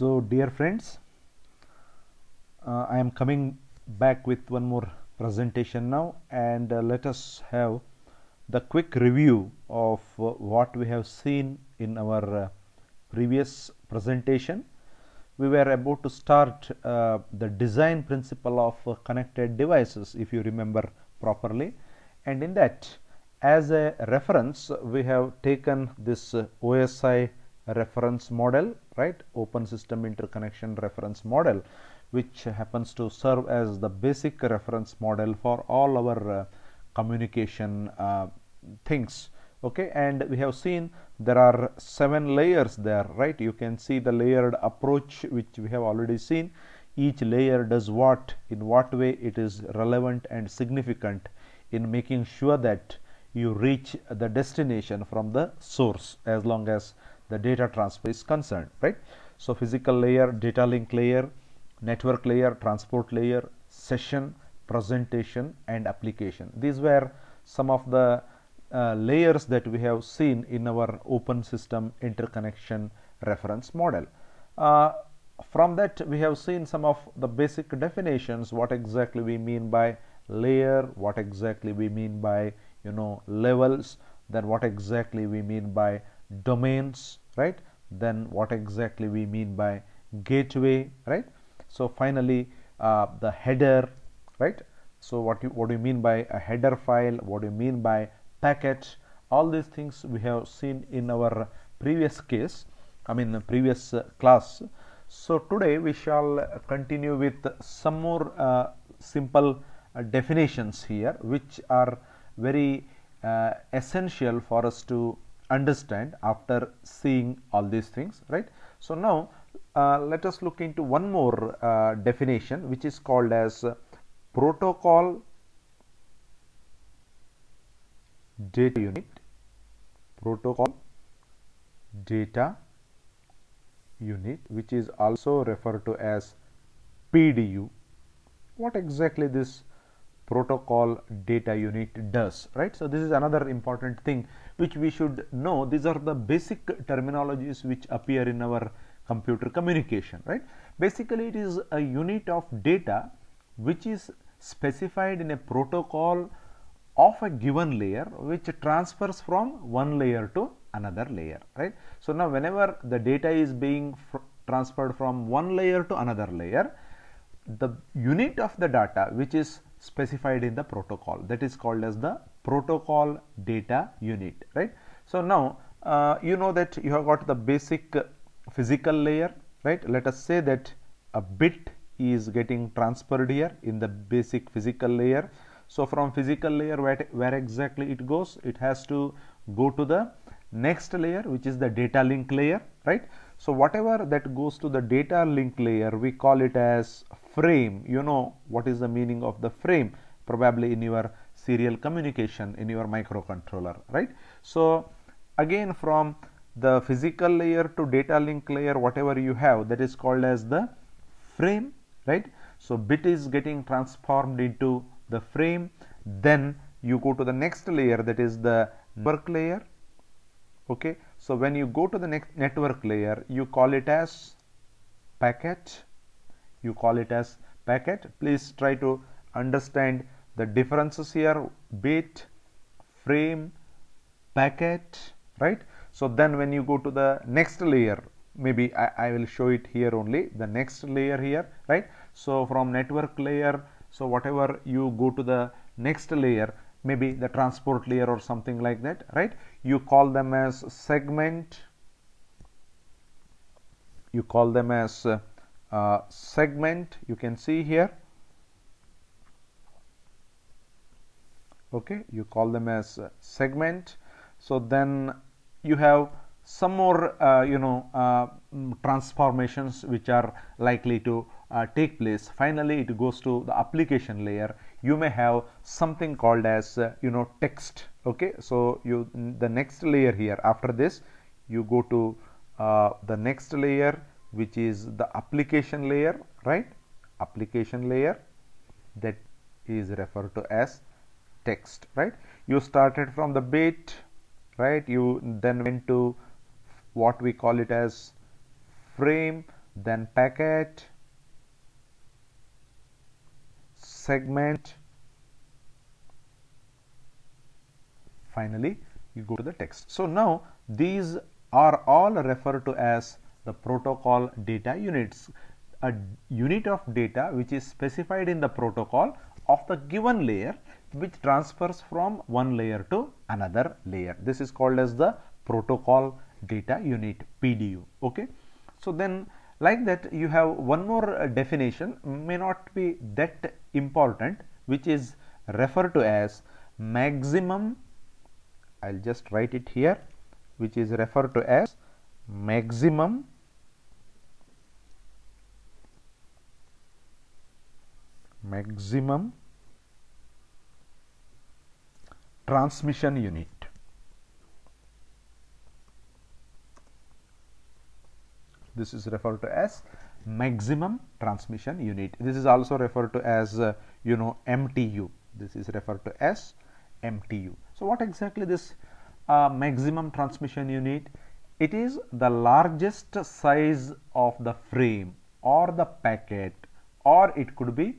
So dear friends, uh, I am coming back with one more presentation now and uh, let us have the quick review of uh, what we have seen in our uh, previous presentation. We were about to start uh, the design principle of uh, connected devices if you remember properly and in that as a reference we have taken this OSI reference model right open system interconnection reference model which happens to serve as the basic reference model for all our uh, communication uh, things okay and we have seen there are seven layers there right you can see the layered approach which we have already seen each layer does what in what way it is relevant and significant in making sure that you reach the destination from the source as long as the data transfer is concerned, right? So physical layer, data link layer, network layer, transport layer, session, presentation and application. These were some of the uh, layers that we have seen in our open system interconnection reference model. Uh, from that we have seen some of the basic definitions what exactly we mean by layer what exactly we mean by you know levels then what exactly we mean by domains right then what exactly we mean by gateway right so finally uh, the header right so what you, what do you mean by a header file what do you mean by packet all these things we have seen in our previous case i mean previous uh, class so today we shall continue with some more uh, simple uh, definitions here which are very uh, essential for us to understand after seeing all these things right. So, now uh, let us look into one more uh, definition which is called as protocol data unit protocol data unit which is also referred to as PDU. What exactly this protocol data unit does right. So, this is another important thing which we should know these are the basic terminologies which appear in our computer communication right basically it is a unit of data which is specified in a protocol of a given layer which transfers from one layer to another layer right so now whenever the data is being transferred from one layer to another layer the unit of the data which is specified in the protocol that is called as the protocol data unit right so now uh, you know that you have got the basic physical layer right let us say that a bit is getting transferred here in the basic physical layer so from physical layer where, where exactly it goes it has to go to the next layer which is the data link layer right so whatever that goes to the data link layer we call it as frame you know what is the meaning of the frame probably in your serial communication in your microcontroller right so again from the physical layer to data link layer whatever you have that is called as the frame right so bit is getting transformed into the frame then you go to the next layer that is the network layer okay so when you go to the next network layer you call it as packet you call it as packet please try to understand the differences here bit frame packet right so then when you go to the next layer maybe I, I will show it here only the next layer here right so from network layer so whatever you go to the next layer maybe the transport layer or something like that right you call them as segment you call them as uh, segment you can see here okay you call them as segment so then you have some more uh, you know uh, mm, transformations which are likely to uh, take place finally it goes to the application layer you may have something called as uh, you know text okay so you mm, the next layer here after this you go to uh, the next layer which is the application layer right application layer that is referred to as text right you started from the bit right you then went to what we call it as frame then packet segment finally you go to the text so now these are all referred to as the protocol data units a unit of data which is specified in the protocol of the given layer which transfers from one layer to another layer. This is called as the protocol data unit PDU. Okay. So, then like that you have one more uh, definition may not be that important which is referred to as maximum I will just write it here which is referred to as maximum maximum transmission unit. This is referred to as maximum transmission unit. This is also referred to as uh, you know MTU. This is referred to as MTU. So, what exactly this uh, maximum transmission unit? It is the largest size of the frame or the packet or it could be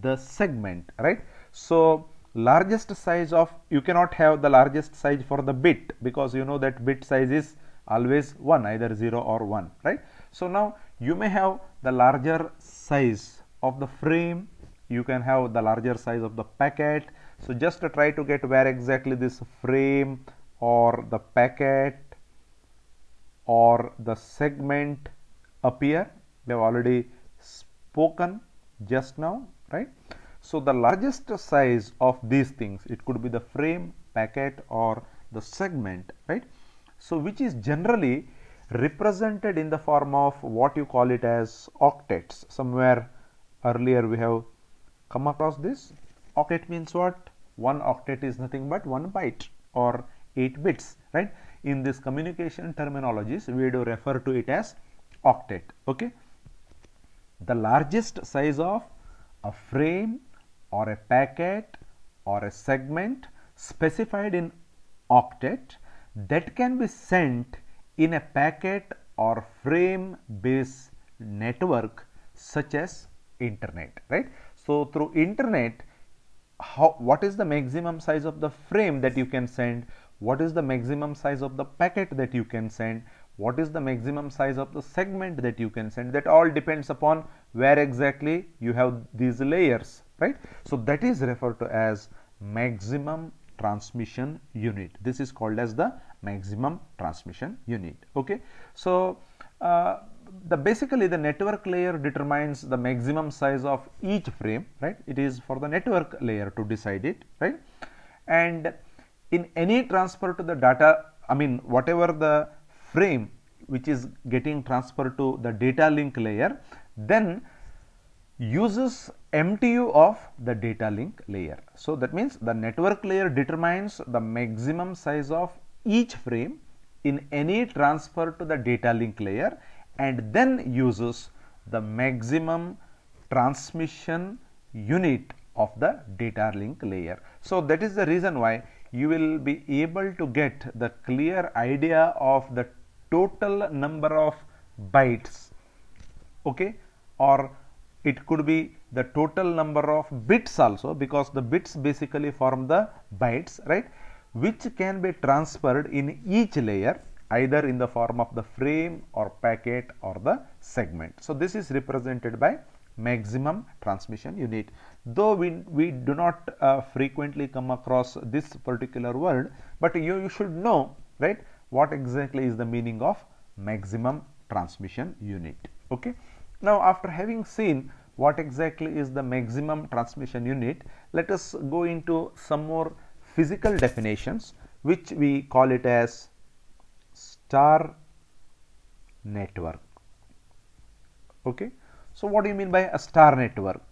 the segment, right? So, largest size of you cannot have the largest size for the bit because you know that bit size is always 1 either 0 or 1 right. So, now you may have the larger size of the frame you can have the larger size of the packet. So, just to try to get where exactly this frame or the packet or the segment appear we have already spoken just now right. So the largest size of these things, it could be the frame, packet or the segment, right? So which is generally represented in the form of what you call it as octets. Somewhere earlier we have come across this. Octet means what? One octet is nothing but one byte or 8 bits, right? In this communication terminologies, we do refer to it as octet, okay? The largest size of a frame, or a packet or a segment specified in octet that can be sent in a packet or frame based network such as internet right so through internet how what is the maximum size of the frame that you can send what is the maximum size of the packet that you can send what is the maximum size of the segment that you can send that all depends upon where exactly you have these layers right so that is referred to as maximum transmission unit this is called as the maximum transmission unit okay so uh, the basically the network layer determines the maximum size of each frame right it is for the network layer to decide it right and in any transfer to the data i mean whatever the frame which is getting transferred to the data link layer then uses MTU of the data link layer. So, that means the network layer determines the maximum size of each frame in any transfer to the data link layer and then uses the maximum transmission unit of the data link layer. So, that is the reason why you will be able to get the clear idea of the total number of bytes okay, or it could be the total number of bits also because the bits basically form the bytes right which can be transferred in each layer either in the form of the frame or packet or the segment. So, this is represented by maximum transmission unit. Though we, we do not uh, frequently come across this particular word, but you, you should know right what exactly is the meaning of maximum transmission unit. Okay. Now after having seen what exactly is the maximum transmission unit, let us go into some more physical definitions which we call it as star network. Okay. So, what do you mean by a star network?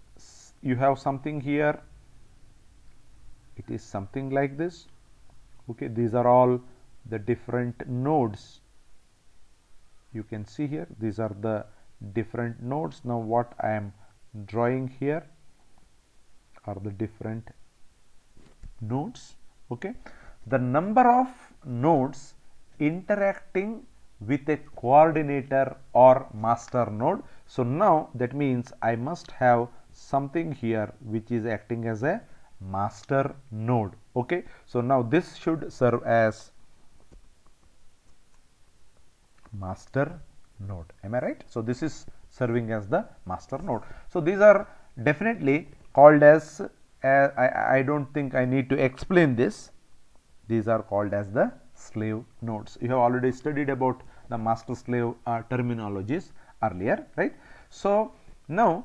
You have something here, it is something like this. Okay, these are all the different nodes you can see here. These are the different nodes now what I am drawing here are the different nodes okay the number of nodes interacting with a coordinator or master node so now that means I must have something here which is acting as a master node okay so now this should serve as master node am i right so this is serving as the master node so these are definitely called as uh, I, I don't think I need to explain this. These are called as the slave nodes. You have already studied about the master slave uh, terminologies earlier, right? So, now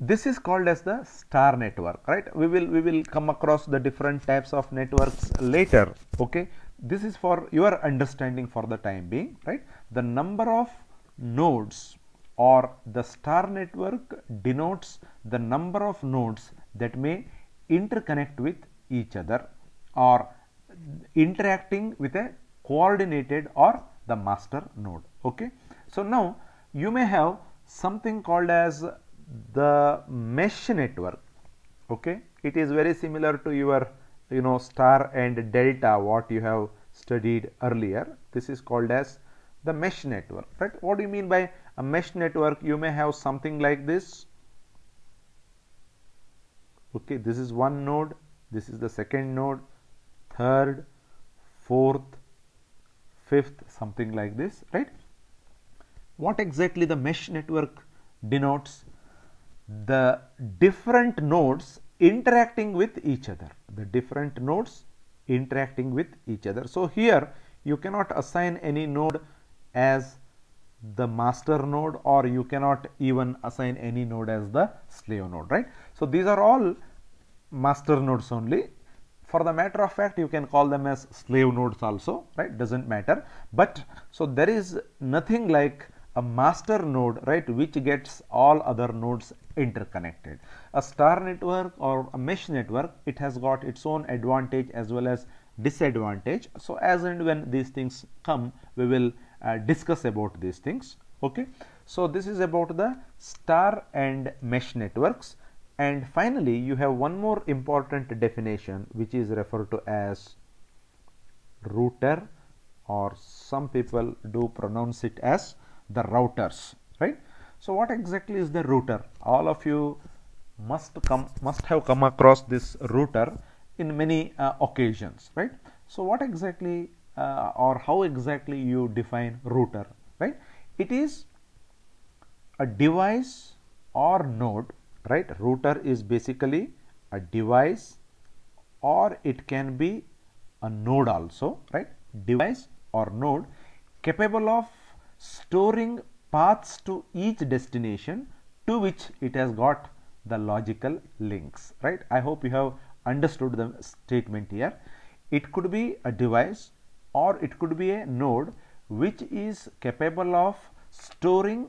this is called as the star network, right? We will we will come across the different types of networks later, okay? This is for your understanding for the time being, right? The number of nodes or the star network denotes the number of nodes that may interconnect with each other or interacting with a coordinated or the master node. Okay. So, now you may have something called as the mesh network. Okay. It is very similar to your you know star and delta what you have studied earlier. This is called as the mesh network right what do you mean by a mesh network you may have something like this okay this is one node this is the second node third fourth fifth something like this right what exactly the mesh network denotes the different nodes interacting with each other the different nodes interacting with each other so here you cannot assign any node as the master node or you cannot even assign any node as the slave node right so these are all master nodes only for the matter of fact you can call them as slave nodes also right doesn't matter but so there is nothing like a master node right which gets all other nodes interconnected a star network or a mesh network it has got its own advantage as well as disadvantage so as and when these things come we will uh, discuss about these things okay so this is about the star and mesh networks and finally you have one more important definition which is referred to as router or some people do pronounce it as the routers right so what exactly is the router all of you must come must have come across this router in many uh, occasions right so what exactly uh, or how exactly you define router right it is a device or node right router is basically a device or it can be a node also right device or node capable of storing paths to each destination to which it has got the logical links right i hope you have understood the statement here it could be a device or it could be a node which is capable of storing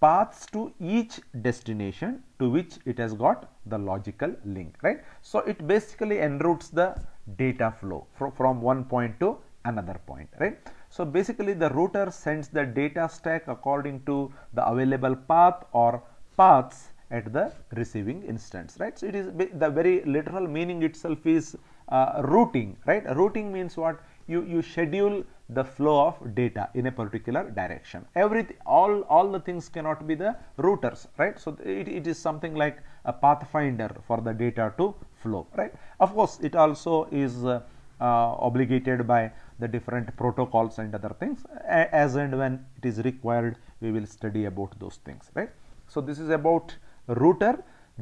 paths to each destination to which it has got the logical link right. So, it basically enroutes the data flow from one point to another point right. So, basically the router sends the data stack according to the available path or paths at the receiving instance right. So, it is the very literal meaning itself is uh, routing right. Routing means what you, you schedule the flow of data in a particular direction. Every all all the things cannot be the routers, right? So it, it is something like a pathfinder for the data to flow, right? Of course, it also is uh, uh, obligated by the different protocols and other things. A as and when it is required, we will study about those things, right? So this is about router.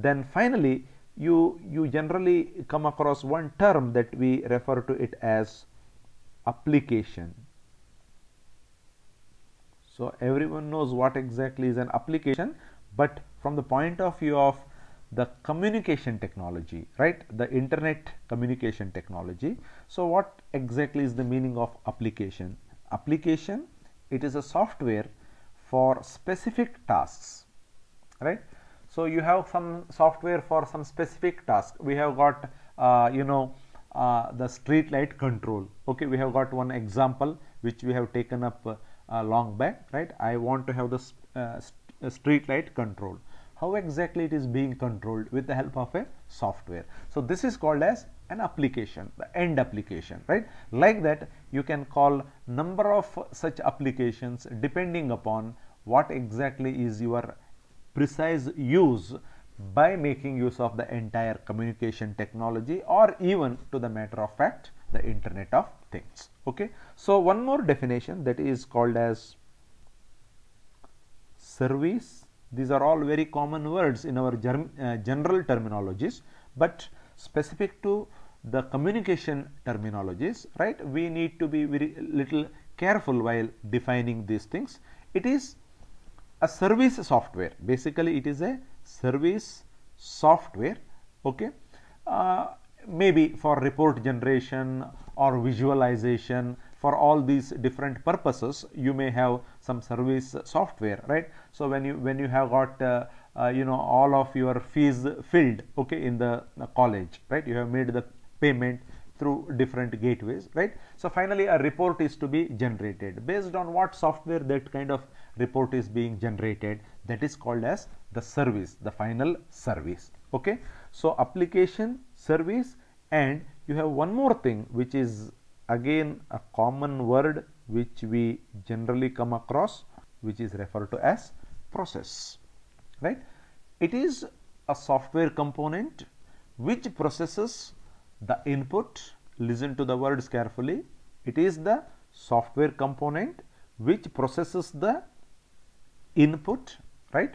Then finally, you you generally come across one term that we refer to it as application so everyone knows what exactly is an application but from the point of view of the communication technology right the internet communication technology so what exactly is the meaning of application application it is a software for specific tasks right so you have some software for some specific task we have got uh, you know uh, the street light control okay we have got one example which we have taken up uh, long back right i want to have the uh, st uh, street light control how exactly it is being controlled with the help of a software so this is called as an application the end application right like that you can call number of such applications depending upon what exactly is your precise use by making use of the entire communication technology or even to the matter of fact the internet of things okay so one more definition that is called as service these are all very common words in our uh, general terminologies but specific to the communication terminologies right we need to be very little careful while defining these things it is a service software basically it is a service software okay uh, maybe for report generation or visualization for all these different purposes you may have some service software right so when you when you have got uh, uh, you know all of your fees filled okay in the college right you have made the payment through different gateways right so finally a report is to be generated based on what software that kind of report is being generated that is called as the service the final service okay so application service and you have one more thing which is again a common word which we generally come across which is referred to as process right it is a software component which processes the input listen to the words carefully it is the software component which processes the input right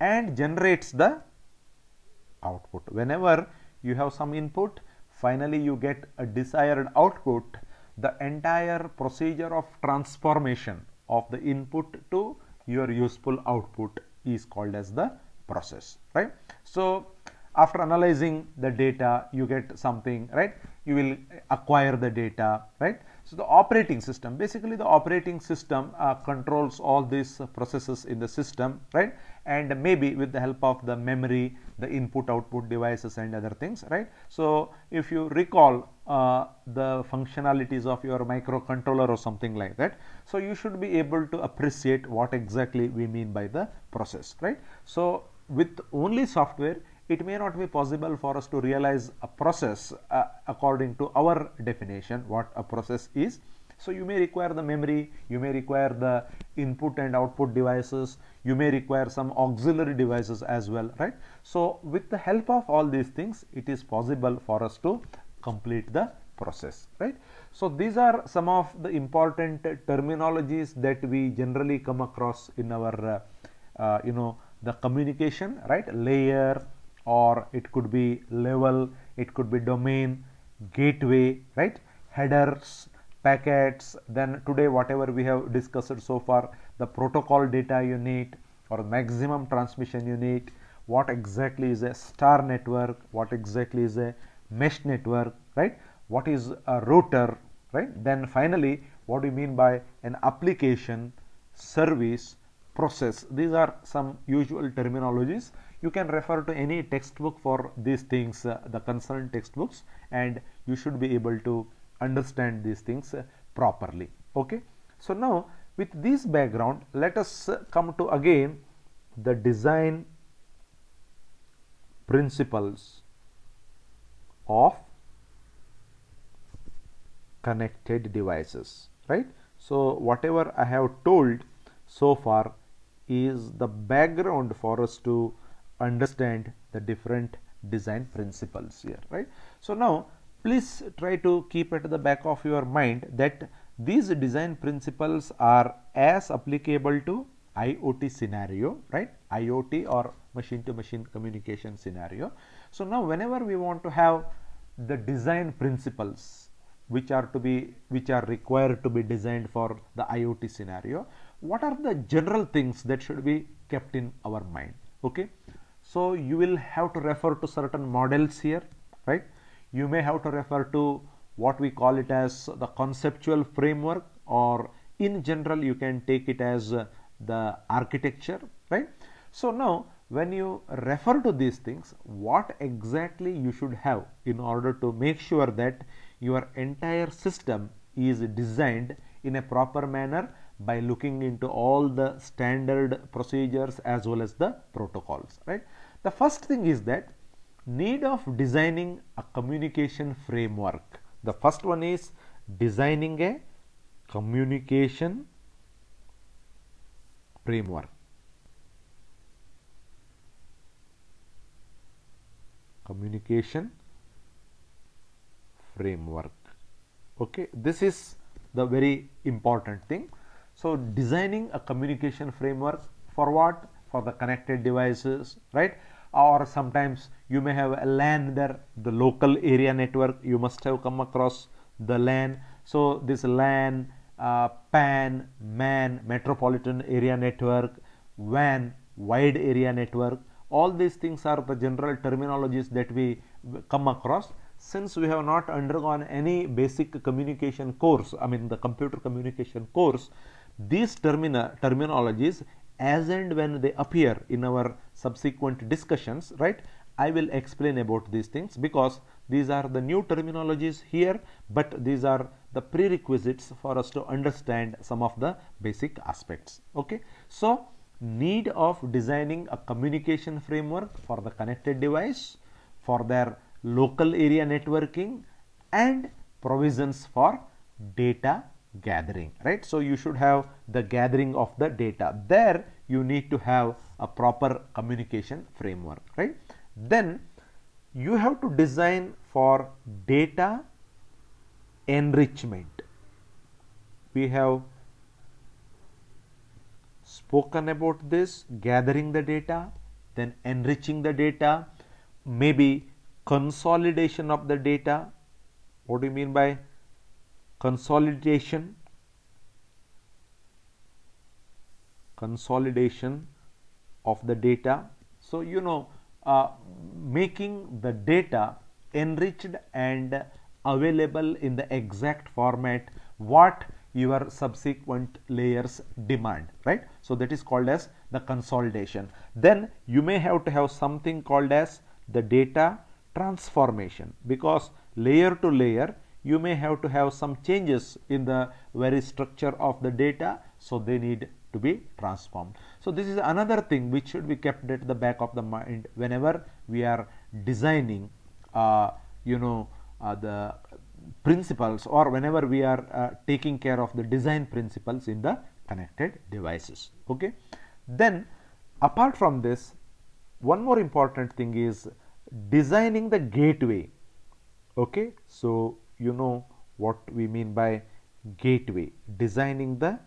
and generates the output. Whenever you have some input finally you get a desired output the entire procedure of transformation of the input to your useful output is called as the process right. So, after analyzing the data you get something right you will acquire the data right so the operating system, basically the operating system uh, controls all these processes in the system, right? And maybe with the help of the memory, the input output devices and other things, right? So if you recall uh, the functionalities of your microcontroller or something like that, so you should be able to appreciate what exactly we mean by the process, right? So with only software, it may not be possible for us to realize a process uh, according to our definition what a process is. So you may require the memory, you may require the input and output devices, you may require some auxiliary devices as well, right? So with the help of all these things, it is possible for us to complete the process, right? So these are some of the important terminologies that we generally come across in our, uh, uh, you know, the communication, right? Layer, or it could be level, it could be domain, gateway, right? Headers, packets, then today whatever we have discussed so far, the protocol data you need or maximum transmission you need, what exactly is a star network, what exactly is a mesh network, right? What is a router, right? Then finally, what do you mean by an application, service, process? These are some usual terminologies you can refer to any textbook for these things uh, the concerned textbooks and you should be able to understand these things uh, properly okay so now with this background let us uh, come to again the design principles of connected devices right so whatever i have told so far is the background for us to understand the different design principles here right so now please try to keep at the back of your mind that these design principles are as applicable to IoT scenario right IoT or machine to machine communication scenario so now whenever we want to have the design principles which are to be which are required to be designed for the IoT scenario what are the general things that should be kept in our mind okay so you will have to refer to certain models here, right? You may have to refer to what we call it as the conceptual framework or in general you can take it as uh, the architecture, right? So now when you refer to these things, what exactly you should have in order to make sure that your entire system is designed in a proper manner by looking into all the standard procedures as well as the protocols, right? The first thing is that need of designing a communication framework. The first one is designing a communication framework. Communication framework. Okay, this is the very important thing. So, designing a communication framework for what? for the connected devices, right? Or sometimes you may have a LAN there, the local area network, you must have come across the LAN. So this LAN, uh, PAN, MAN, Metropolitan Area Network, WAN, Wide Area Network, all these things are the general terminologies that we come across since we have not undergone any basic communication course, I mean the computer communication course, these termina terminologies as and when they appear in our subsequent discussions, right, I will explain about these things because these are the new terminologies here, but these are the prerequisites for us to understand some of the basic aspects. Okay, so need of designing a communication framework for the connected device, for their local area networking and provisions for data gathering right so you should have the gathering of the data there you need to have a proper communication framework right then you have to design for data enrichment we have spoken about this gathering the data then enriching the data maybe consolidation of the data what do you mean by consolidation consolidation of the data so you know uh, making the data enriched and available in the exact format what your subsequent layers demand right so that is called as the consolidation then you may have to have something called as the data transformation because layer to layer you may have to have some changes in the very structure of the data so they need to be transformed so this is another thing which should be kept at the back of the mind whenever we are designing uh, you know uh, the principles or whenever we are uh, taking care of the design principles in the connected devices okay then apart from this one more important thing is designing the gateway okay so you know what we mean by gateway, designing the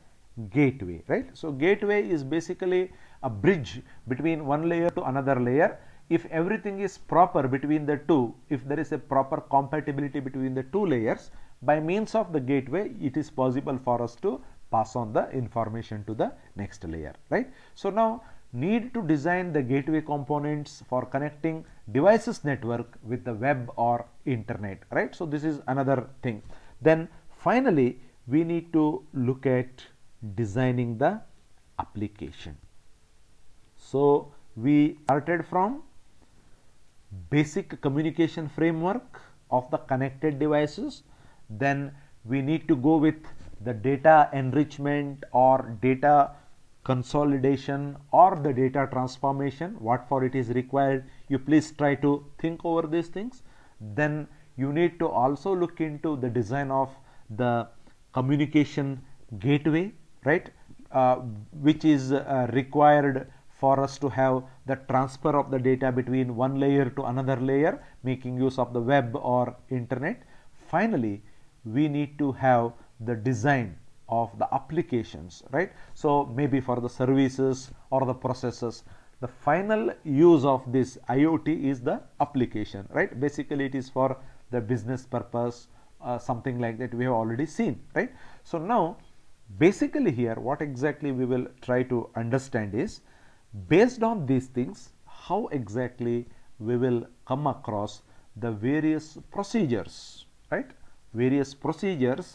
gateway, right. So, gateway is basically a bridge between one layer to another layer. If everything is proper between the two, if there is a proper compatibility between the two layers, by means of the gateway, it is possible for us to pass on the information to the next layer, right. So, now need to design the gateway components for connecting devices network with the web or internet right so this is another thing then finally we need to look at designing the application so we started from basic communication framework of the connected devices then we need to go with the data enrichment or data consolidation or the data transformation what for it is required you please try to think over these things then you need to also look into the design of the communication gateway right uh, which is uh, required for us to have the transfer of the data between one layer to another layer making use of the web or internet finally we need to have the design of the applications right so maybe for the services or the processes the final use of this IoT is the application right basically it is for the business purpose uh, something like that we have already seen right so now basically here what exactly we will try to understand is based on these things how exactly we will come across the various procedures right various procedures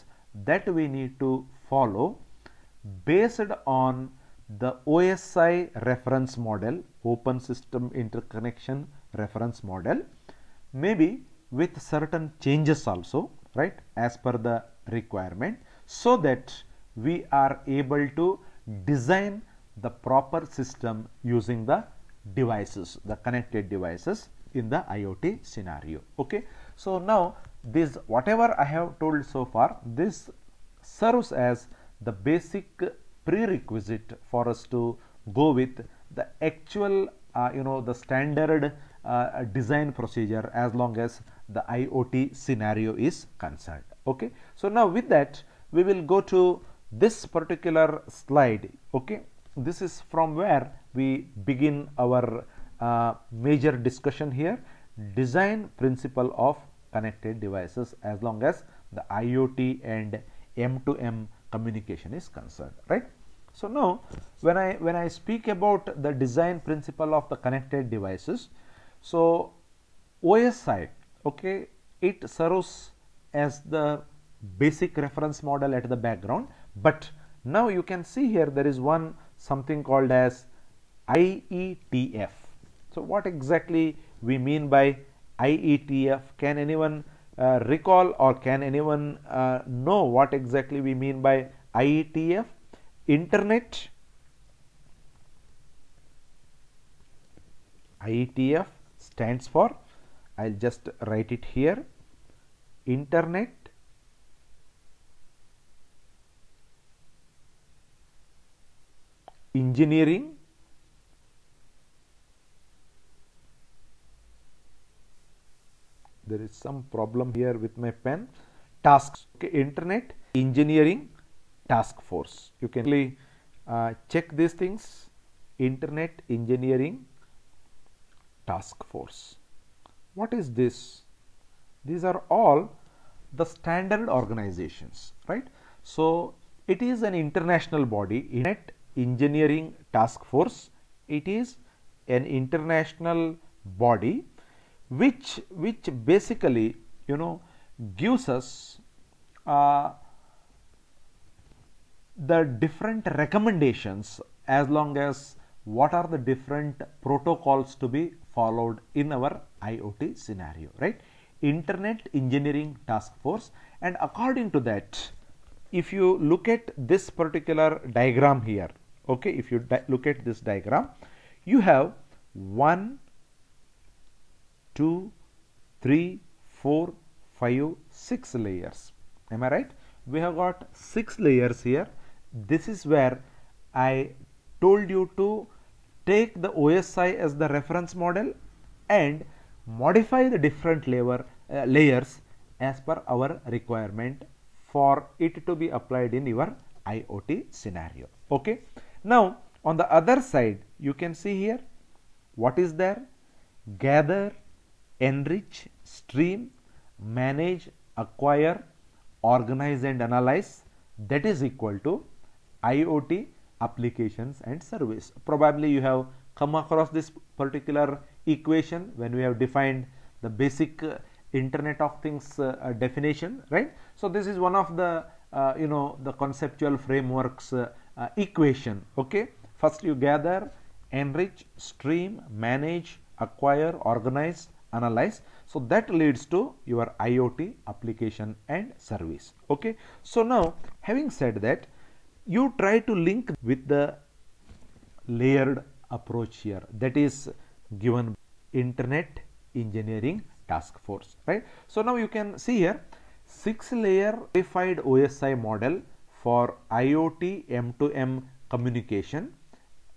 that we need to follow based on the OSI reference model, Open System Interconnection reference model, maybe with certain changes also, right, as per the requirement, so that we are able to design the proper system using the devices, the connected devices in the IoT scenario. Okay. So, now this whatever I have told so far, this serves as the basic prerequisite for us to go with the actual uh, you know the standard uh, design procedure as long as the IoT scenario is concerned okay so now with that we will go to this particular slide okay this is from where we begin our uh, major discussion here design principle of connected devices as long as the IoT and M to M communication is concerned, right. So, now when I when I speak about the design principle of the connected devices, so OSI, okay, it serves as the basic reference model at the background, but now you can see here there is one something called as IETF. So, what exactly we mean by IETF? Can anyone uh, recall or can anyone uh, know what exactly we mean by IETF internet IETF stands for I'll just write it here internet engineering there is some problem here with my pen tasks okay, internet engineering task force you can really uh, check these things internet engineering task force what is this these are all the standard organizations right so it is an international body internet engineering task force it is an international body which which basically you know gives us uh, the different recommendations as long as what are the different protocols to be followed in our IoT scenario right internet engineering task force and according to that if you look at this particular diagram here okay if you look at this diagram you have one 2, 3, 4, 5, 6 layers. Am I right? We have got 6 layers here. This is where I told you to take the OSI as the reference model and modify the different layer, uh, layers as per our requirement for it to be applied in your IoT scenario. Okay. Now, on the other side, you can see here what is there gather enrich, stream, manage, acquire, organize and analyze that is equal to IoT applications and service. Probably you have come across this particular equation when we have defined the basic uh, internet of things uh, uh, definition right so this is one of the uh, you know the conceptual frameworks uh, uh, equation okay first you gather enrich stream manage acquire organize analyze. So that leads to your IoT application and service. Okay. So now having said that, you try to link with the layered approach here that is given internet engineering task force right so now you can see here six layer verified osi model for iot m2m communication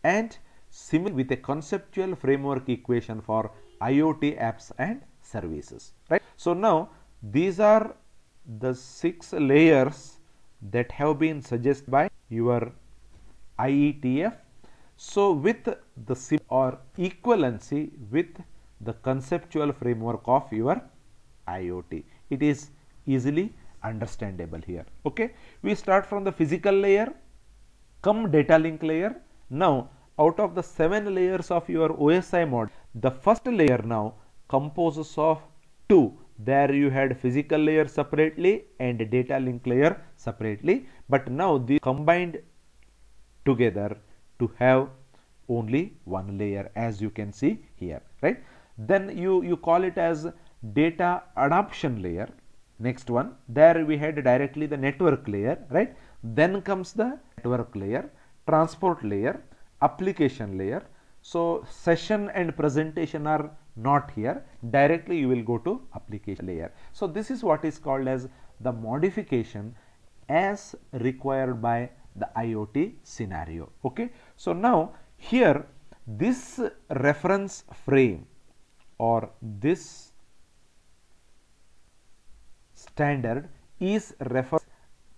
and similar with a conceptual framework equation for IoT apps and services, right? So now these are the six layers that have been suggested by your IETF. So with the or equivalency with the conceptual framework of your IoT. It is easily understandable here. Okay. We start from the physical layer, come data link layer. Now out of the seven layers of your OSI model, the first layer now composes of two. There you had physical layer separately and data link layer separately, but now they combined together to have only one layer as you can see here, right? Then you, you call it as data adoption layer. Next one, there we had directly the network layer, right? Then comes the network layer, transport layer, application layer. So, session and presentation are not here directly you will go to application layer. So, this is what is called as the modification as required by the IoT scenario. Okay. So, now here this reference frame or this standard is referred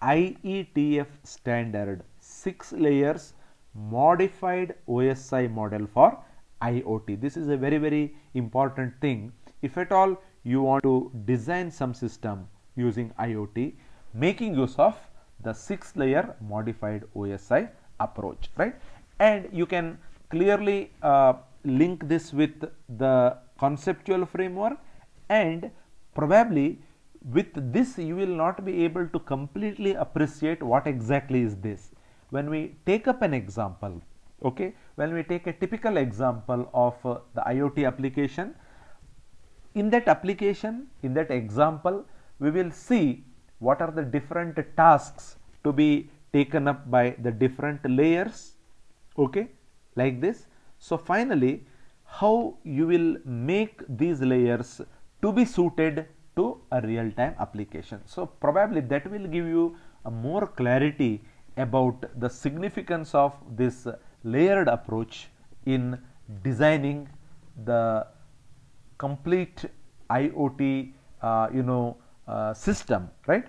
IETF standard 6 layers modified OSI model for IoT. This is a very, very important thing. If at all you want to design some system using IoT, making use of the six layer modified OSI approach, right? And you can clearly uh, link this with the conceptual framework and probably with this you will not be able to completely appreciate what exactly is this when we take up an example, okay, when we take a typical example of uh, the IoT application, in that application, in that example, we will see what are the different tasks to be taken up by the different layers, okay, like this. So, finally, how you will make these layers to be suited to a real time application. So, probably that will give you a more clarity about the significance of this layered approach in designing the complete IoT uh, you know uh, system right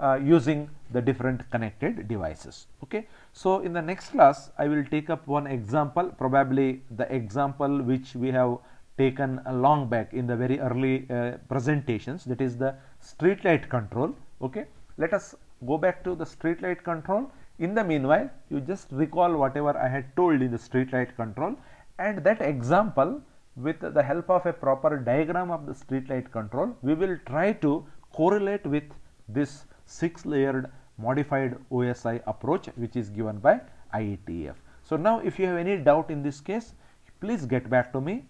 uh, using the different connected devices okay so in the next class i will take up one example probably the example which we have taken a long back in the very early uh, presentations that is the street light control okay let us go back to the street light control in the meanwhile, you just recall whatever I had told in the street light control and that example with the help of a proper diagram of the street light control, we will try to correlate with this six layered modified OSI approach which is given by IETF. So, now if you have any doubt in this case, please get back to me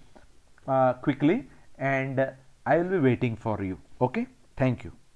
uh, quickly and I will be waiting for you. Okay. Thank you.